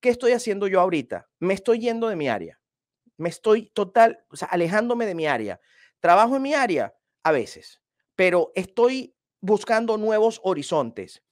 ¿qué estoy haciendo yo ahorita? Me estoy yendo de mi área. Me estoy total, o sea, alejándome de mi área. Trabajo en mi área a veces, pero estoy buscando nuevos horizontes.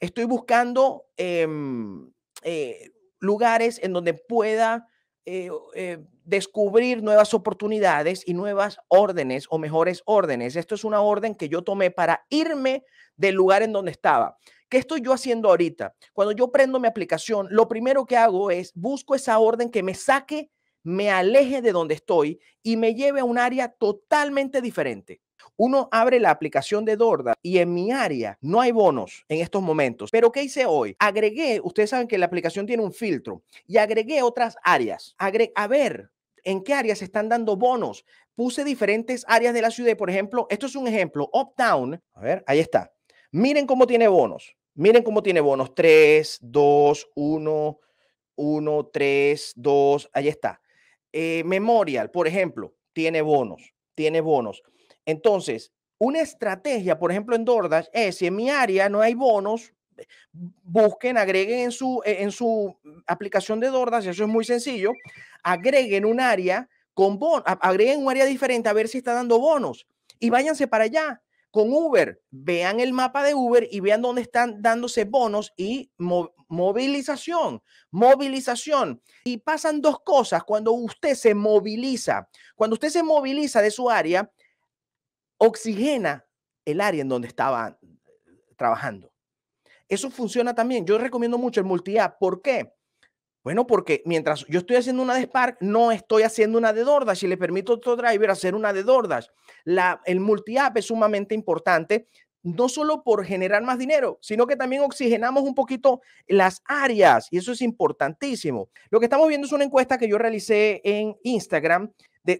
Estoy buscando em, eh, lugares en donde pueda eh, eh, descubrir nuevas oportunidades y nuevas órdenes o mejores órdenes. Esto es una orden que yo tomé para irme del lugar en donde estaba. ¿Qué estoy yo haciendo ahorita? Cuando yo prendo mi aplicación, lo primero que hago es busco esa orden que me saque, me aleje de donde estoy y me lleve a un área totalmente diferente. Uno abre la aplicación de Dorda y en mi área no hay bonos en estos momentos. Pero ¿qué hice hoy? Agregué, ustedes saben que la aplicación tiene un filtro y agregué otras áreas. a ver, ¿en qué áreas se están dando bonos? Puse diferentes áreas de la ciudad, por ejemplo, esto es un ejemplo, Uptown. A ver, ahí está. Miren cómo tiene bonos. Miren cómo tiene bonos. 3, 2, 1, 1, 3, 2. Ahí está. Eh, Memorial, por ejemplo, tiene bonos. Tiene bonos. Entonces, una estrategia, por ejemplo, en DoorDash es si en mi área no hay bonos, busquen, agreguen en su, eh, en su aplicación de DoorDash, eso es muy sencillo, agreguen un área con agreguen un área diferente a ver si está dando bonos y váyanse para allá con Uber. Vean el mapa de Uber y vean dónde están dándose bonos y movilización, movilización. Y pasan dos cosas cuando usted se moviliza. Cuando usted se moviliza de su área, oxigena el área en donde estaba trabajando. Eso funciona también. Yo recomiendo mucho el multi-app. ¿Por qué? Bueno, porque mientras yo estoy haciendo una de Spark, no estoy haciendo una de DoorDash Si le permito a otro driver hacer una de DoorDash. el multi-app es sumamente importante, no solo por generar más dinero, sino que también oxigenamos un poquito las áreas y eso es importantísimo. Lo que estamos viendo es una encuesta que yo realicé en Instagram.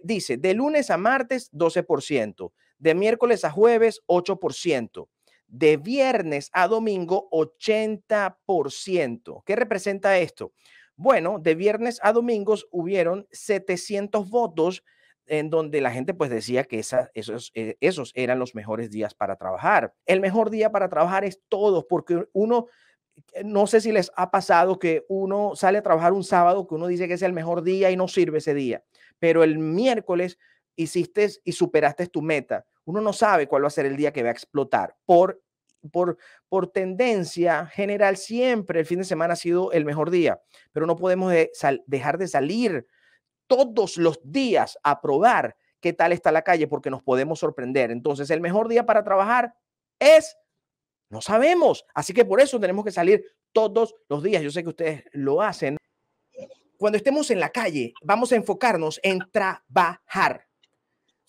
dice, de lunes a martes, 12%, de miércoles a jueves, 8% de viernes a domingo 80%. ¿Qué representa esto? Bueno, de viernes a domingos hubieron 700 votos en donde la gente pues decía que eh, esos, eran los mejores días para trabajar. El mejor día para trabajar es todos, porque uno, eh, no sé si les ha pasado que uno sale a trabajar un sábado que uno dice que es el mejor día y no sirve ese día, pero el miércoles hiciste y superaste tu meta. Uno no sabe cuál va a ser el día que va a explotar por por, por tendencia general, siempre el fin de semana ha sido el mejor día, pero no podemos dejar de salir todos los días a probar qué tal está la calle porque nos podemos sorprender. Entonces, el mejor día para trabajar es, no sabemos, así que por eso tenemos que salir todos los días. Yo sé que ustedes lo hacen. Cuando estemos en la calle, vamos a enfocarnos en trabajar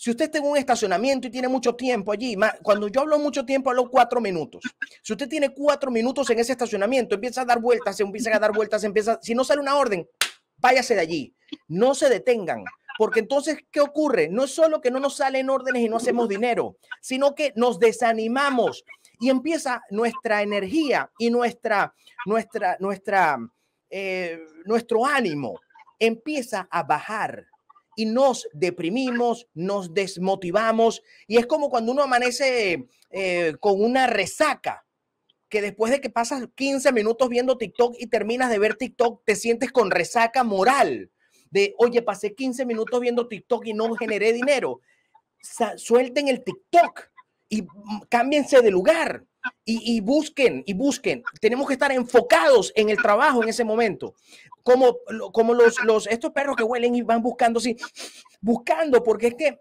si usted está en un estacionamiento y tiene mucho tiempo allí, cuando yo hablo mucho tiempo, hablo cuatro minutos. Si usted tiene cuatro minutos en ese estacionamiento, empieza a dar vueltas, se empiezan a dar vueltas, empieza, si no sale una orden, váyase de allí. No se detengan. Porque entonces, ¿qué ocurre? No es solo que no nos salen órdenes y no hacemos dinero, sino que nos desanimamos y empieza nuestra energía y nuestra, nuestra, nuestra, eh, nuestro ánimo empieza a bajar y nos deprimimos, nos desmotivamos y es como cuando uno amanece eh, con una resaca que después de que pasas 15 minutos viendo TikTok y terminas de ver TikTok, te sientes con resaca moral de, oye, pasé 15 minutos viendo TikTok y no generé dinero. suelten el TikTok y mm, cámbiense de lugar. Y, busquen, y busquen. Tenemos que estar enfocados en el trabajo en ese momento. Como, como los, los, estos perros que huelen y van buscando, sí, buscando, porque es que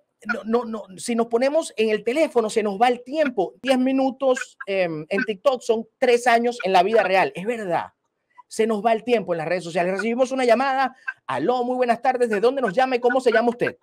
no, no, si nos ponemos en el teléfono, se nos va el tiempo. Diez minutos em, en TikTok son tres años en la vida real. Es verdad. Se nos va el tiempo en las redes sociales. Recibimos una llamada. Aló, muy buenas tardes. ¿De dónde nos llama y cómo se llama usted?